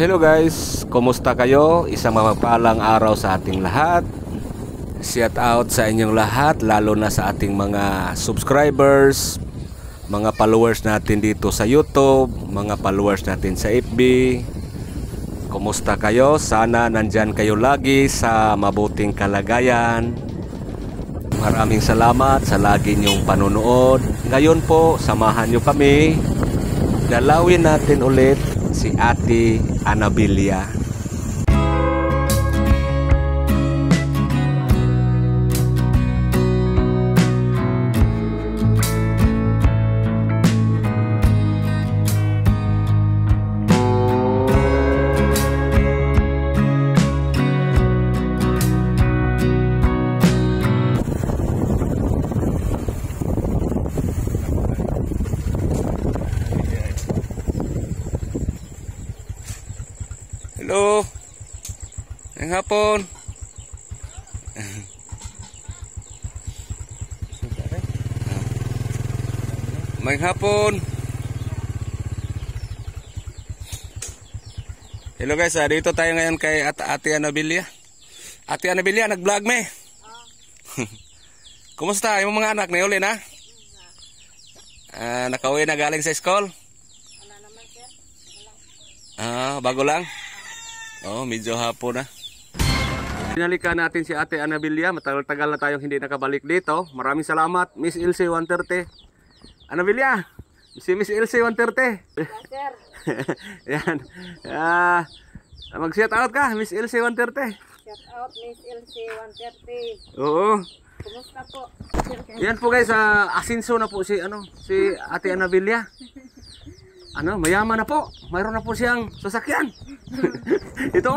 Hello guys, kumusta kayo? Isang mamapalang araw sa ating lahat Shout out sa inyong lahat, lalo na sa ating mga subscribers Mga followers natin dito sa YouTube Mga followers natin sa FB Kumusta kayo? Sana nandyan kayo lagi sa mabuting kalagayan Maraming salamat sa lagi niyong panunood Ngayon po, samahan niyo kami Dalawin natin ulit si Adi Anabilia Hello. Ang hapon. May hapon. Hello guys, ah, dito tayo ngayon kay At Ate Anabilia. Ate Anabilia, nag-vlog me. Kumusta? Yung mga anak na uli na? Ah, nakauwi na galing sa school? Wala naman sir. Ah, bago lang? oh, medyo hapon na. Pinalikan natin si Ate Anabilia. Matagal-tagal na tayong hindi nakabalik dito. Maraming salamat, Miss Ilse 130. Anabilia, si Miss Ilse 130. Yes, sir. Yan. Uh, ah, Mag-shout out ka, Miss Ilse 130. Shout out, Miss Ilse 130. Oo. Kumusta po? Yan po guys, uh, asinso na po si ano si Ate Anabilia ano, mayaman na po. Mayroon na po siyang sasakyan. ito.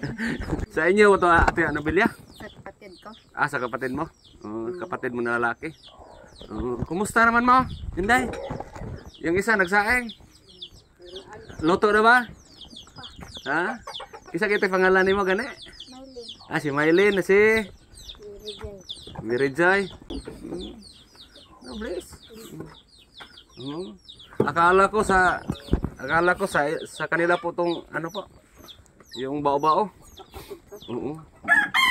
sa inyo, ito ate Anobelia? Sa kapatid ko. Ah, sa kapatid mo? Uh, kapatid mo na lalaki. Uh, kumusta naman mo? Hindi. Yung isa nagsaeng? Loto na ba? Ha? Isa kita pangalan ni mo gani? Maylin. Ah, si Maylin. Si? Mirijay. Mirijay. Mm. No, please. Uh mm. -huh. Akala ko sa akala ko sa sa kanila po tong ano po yung bao-bao. Oo.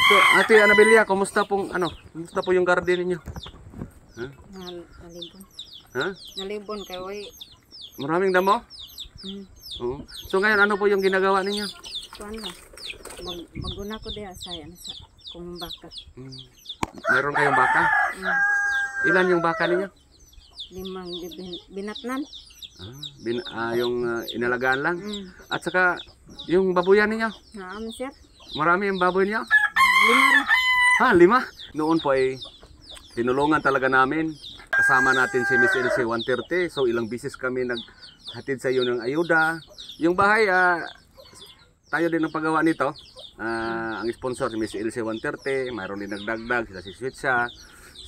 So, Ate Anabilia, kumusta pong ano? Kumusta po yung garden niyo? Ha? Nal nalibon. Ha? Nalibon kay oy. Maraming damo? Mm. Oo. So ngayon ano po yung ginagawa ninyo? Kuan na. Mag maguna ko diha sa ano sa kumbaka hmm. Meron kayong baka? hmm. Ilan yung baka ninyo? limang bin- binatnan. Ah, bin, ah, yung ah, inalagaan lang. Mm. At saka, yung babuyan ninyo. Naam, sir. Marami yung baboy niya. Lima ra. Ah, ha, lima. Noon po ay tinulungan talaga namin. Kasama natin si Miss LC 130. So ilang bisis kami naghatid sa iyo ng ayuda. Yung bahay, ah, tayo din ang paggawa nito. Ah, ang sponsor si Miss LC 130. Mayroon din nagdagdag, sila si Switsa.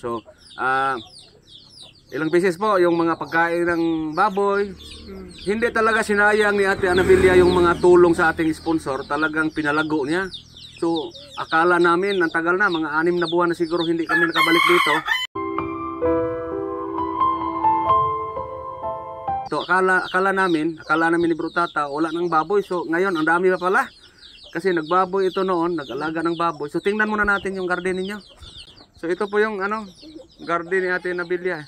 So, ah, Ilang beses po yung mga pagkain ng baboy. Hindi talaga sinayang ni Ate Anabilia yung mga tulong sa ating sponsor. Talagang pinalago niya. So, akala namin, ang tagal na, mga anim na buwan na siguro hindi kami nakabalik dito. So, akala, akala namin, akala namin ni Brutata, wala ng baboy. So, ngayon, ang dami pa pala. Kasi nagbaboy ito noon, nag-alaga ng baboy. So, tingnan muna natin yung garden ninyo. So, ito po yung ano, garden ni Ate Nabilia.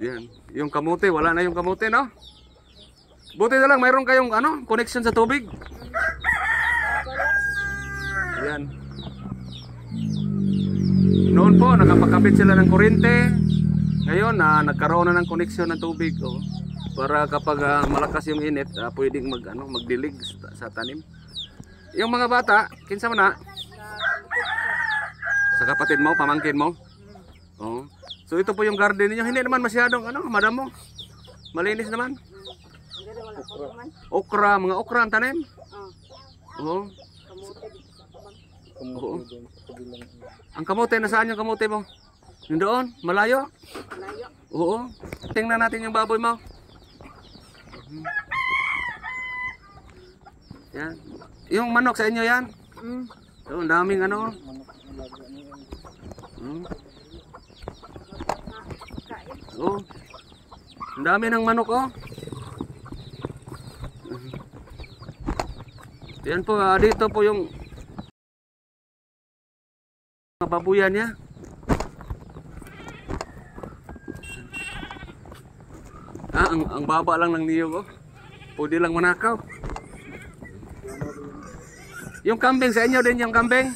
Yan. Yung kamote, wala na yung kamote, no? Buti na lang, mayroon kayong ano, connection sa tubig. Yan. Noon po, nakapagkapit sila ng kuryente. Ngayon, ah, nagkaroon na ng connection ng tubig. Oh, para kapag ah, malakas yung init, ah, pwedeng mag, ano, magdilig sa, sa tanim. Yung mga bata, kinsa mo na? Ah? Sa kapatid mo, pamangkin mo? So ito po yung garden niyo. Hindi naman masyadong ano, madam mo. Malinis naman. Okra, mga okra ang tanim. Oo. Oo. Ang kamote, nasaan yung kamote mo? Yung doon, malayo? Malayo. Oo. Tingnan natin yung baboy mo. Mhm. Yan. Yung manok sa inyo yan? Mm. So, ang daming ano. Manok. Ano hmm. Oh. Ang dami ng manok oh. Yan po, ah, dito po yung mababuyan niya. Ah, ang, ang baba lang ng niyog oh. Pwede lang manakaw. Yung kambing sa inyo din yung kambing?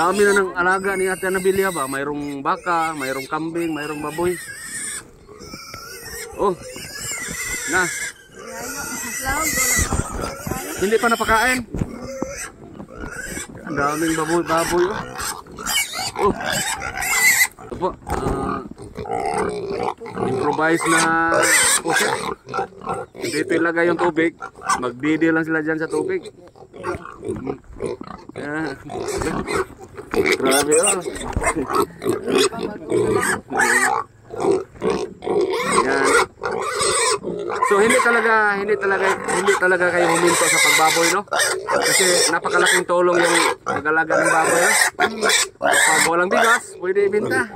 Dami na ng alaga ni Ate Anabilia ba? Mayroong baka, mayroong kambing, mayroong baboy. Oh. Na. Hindi pa napakain. Ang daming baboy, baboy. Oh. Opo. Oh. Ano uh, ah, improvise na Okay. Dito talaga yung tubig. Magdidi lang sila dyan sa tubig. Yeah. Mm. Grabe oh. yun. So hindi talaga hindi talaga hindi talaga kayo huminto sa pagbaboy no? Kasi napakalaking tulong yung pag-alaga ng baboy. No? Pag walang bigas, pwede ibenta.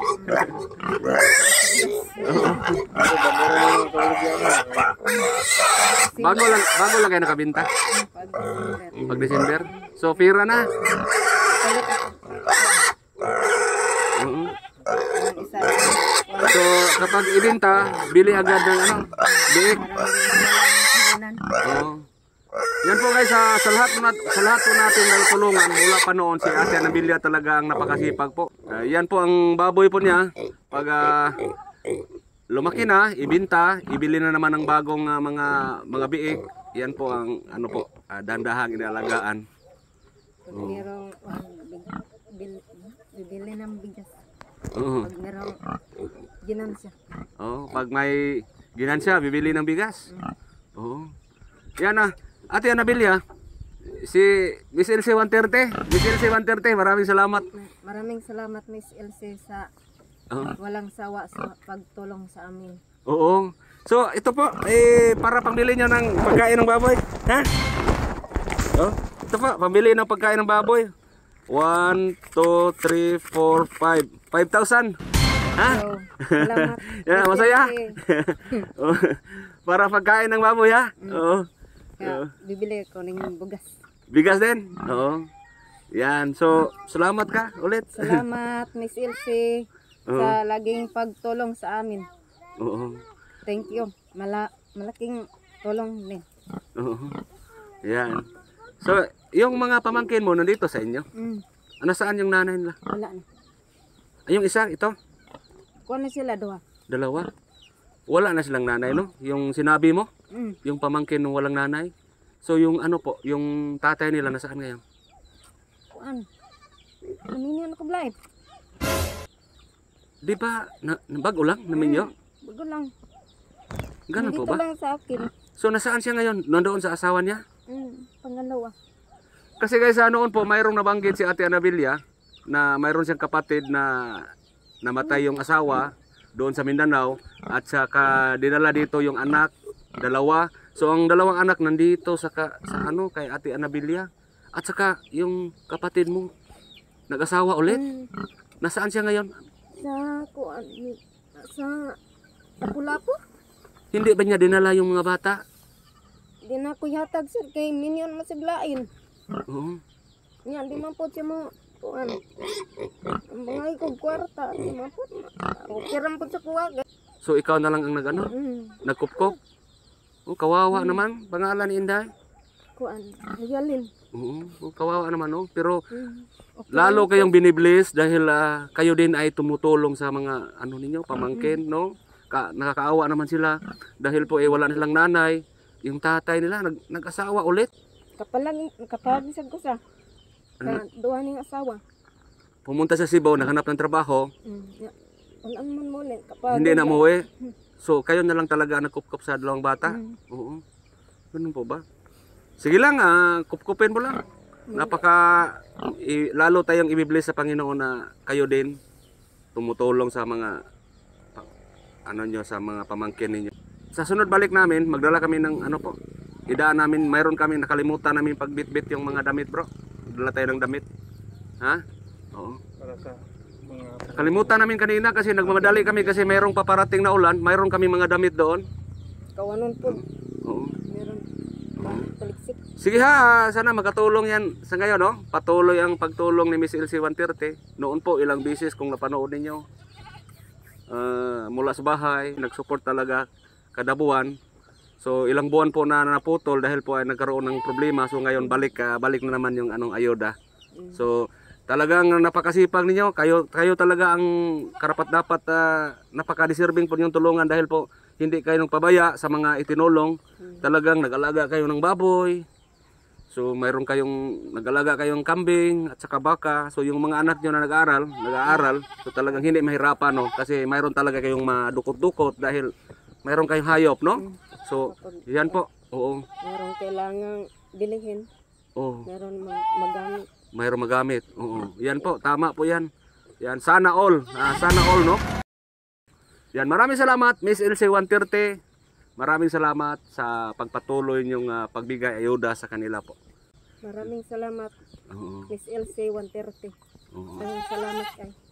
bago lang bago lang kayo nakabenta. Pag December. So pira na. So, kapag ibenta, bili agad ng ano, biik. Oh. Yan po guys, sa, ah, sa lahat, na, sa lahat po natin ng tulungan mula pa noon si Ate Anabilia talaga ang napakasipag po. Uh, yan po ang baboy po niya. Pag uh, lumaki na, ibenta, ibili na naman ng bagong uh, mga mga biik. Yan po ang ano po, uh, dandahang inalagaan. Pag merong bibili ng bigas. Pag merong Ginansya. Oh, pag may ginansya, bibili ng bigas. Oo. Oh. Yan ah. Ate, yan nabili ah? Si Miss LC 130. Miss LC 130, maraming salamat. Maraming salamat Miss LC sa oh. walang sawa sa pagtulong sa amin. Oo. So, ito po, eh, para pangbili niyo ng pagkain ng baboy. Ha? Oh, ito po, pambili ng pagkain ng baboy. 1, 2, 3, 4, 5. 5,000. Ha? Ah. Salamat. yeah, masaya. Oh, para pagkain ng baboy ha. Mm. Oo. Kaya, bibili ko ng bugas. Bigas din? Oo. Yan. So, salamat ka ulit. Salamat, Miss Ilsie. Sa laging pagtulong sa amin. Oo. Thank you. Mala malaking tulong din. Oo. Yan. So, yung mga pamangkin mo nandito sa inyo? Mm. Ano yung nanay nila? Wala na. Ay, yung isa, ito? Kuha na sila duha. Dalawa? Wala na silang nanay, no? Yung sinabi mo? Mm. Yung pamangkin ng walang nanay? So yung ano po, yung tatay nila nasaan ngayon? Kuan. Naminyo na ano ko blight. Di ba, na, bago lang, naminyo? Mm. Bago lang. Ganun Nandito po ba? lang sa akin. So nasaan siya ngayon? Nandoon sa asawa niya? Mm. Pangalawa. Kasi guys, sa ah, noon po, mayroong nabanggit si Ate Anabilia na mayroon siyang kapatid na namatay yung asawa doon sa Mindanao at saka dinala dito yung anak, dalawa. So ang dalawang anak nandito sa, ka, sa ano kay Ate Anabilia at saka yung kapatid mo nag-asawa ulit. Nasaan siya ngayon? Sa kuan sa Lapu-Lapu. Hindi ba niya dinala yung mga bata? Di na yatag sir kay minyon masiglain. Oo. Uh -huh. Yan, di man po siya mo kuan. Mga ikog kwarta, lima po. Kukiram po sa kuwag. Eh. So ikaw na lang ang nagano? Mm. Nagkupkop? Oh, kawawa mm. naman. Pangalan ni Inday? Kuan, Yalin. Oo, uh, kawawa naman no. Oh. Pero hmm. okay. lalo kayong biniblis dahil uh, kayo din ay tumutulong sa mga ano ninyo, pamangkin, mm. no? Ka nakakaawa naman sila dahil po eh wala nilang nanay. Yung tatay nila nag nag-asawa ulit. Kapalang kapag sa ko sa kaya mm. duha ning asawa. Pumunta sa Cebu, naghanap ng trabaho. Mm. Wala man mo ni kapag Hindi na muwi. Eh. Mm. So kayo na lang talaga nagkupkup sa dalawang bata? Mm. Oo. Ganun po ba? Sige lang, ah, kupkupin mo lang. Mm. Napaka i, lalo tayong ibibless sa Panginoon na kayo din tumutulong sa mga pa- ano nyo sa mga pamangkin ninyo. Sa sunod balik namin, magdala kami ng ano po. Idaan namin, mayroon kami nakalimutan namin pagbitbit yung mga damit, bro magdala tayo ng damit. Ha? Oo. Para sa mga... Kalimutan namin kanina kasi nagmamadali kami kasi mayroong paparating na ulan. Mayroon kami mga damit doon. Kawanon po. Oo. Meron. Paliksik. Sige ha, sana makatulong yan sa ngayon. No? Patuloy ang pagtulong ni Miss LC 130. Noon po, ilang bisis kung napanood ninyo. Uh, mula sa bahay, nagsupport talaga kada buwan So ilang buwan po na naputol dahil po ay nagkaroon ng problema. So ngayon balik uh, balik na naman yung anong ayoda. Mm. So talagang napakasipag ninyo. Kayo kayo talaga ang karapat dapat uh, ah, napaka-deserving po yung tulungan dahil po hindi kayo nang pabaya sa mga itinulong. Mm. Talagang nag-alaga kayo ng baboy. So mayroon kayong nag-alaga kayong kambing at saka baka. So yung mga anak niyo na nag-aaral, nag-aaral, so talagang hindi mahirapan no kasi mayroon talaga kayong madukot-dukot dahil mayroon kayong hayop no. Mm. So, yan po. Oo. Meron kailangan bilhin. Oo. Meron magamit. Meron magamit. Oo. Yan po. Tama po yan. Yan. Sana all. Ah, sana all, no? Yan. Maraming salamat, Miss LC 130. Maraming salamat sa pagpatuloy niyong ah, pagbigay ayuda sa kanila po. Maraming salamat, Oo. Miss LC 130. Maraming salamat kay.